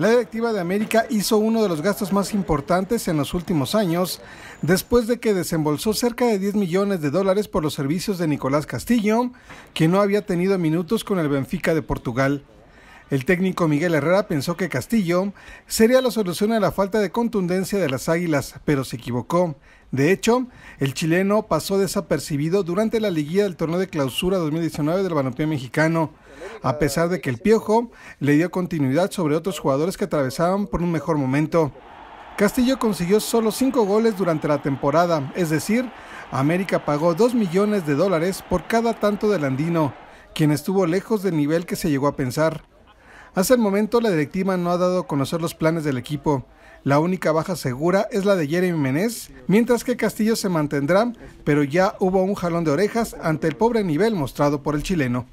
La directiva de América hizo uno de los gastos más importantes en los últimos años, después de que desembolsó cerca de 10 millones de dólares por los servicios de Nicolás Castillo, que no había tenido minutos con el Benfica de Portugal. El técnico Miguel Herrera pensó que Castillo sería la solución a la falta de contundencia de las Águilas, pero se equivocó. De hecho, el chileno pasó desapercibido durante la liguilla del torneo de clausura 2019 del balompié mexicano, a pesar de que el Piojo le dio continuidad sobre otros jugadores que atravesaban por un mejor momento. Castillo consiguió solo cinco goles durante la temporada, es decir, América pagó 2 millones de dólares por cada tanto del andino, quien estuvo lejos del nivel que se llegó a pensar. Hasta el momento la directiva no ha dado a conocer los planes del equipo. La única baja segura es la de Jeremy Menés, mientras que Castillo se mantendrá, pero ya hubo un jalón de orejas ante el pobre nivel mostrado por el chileno.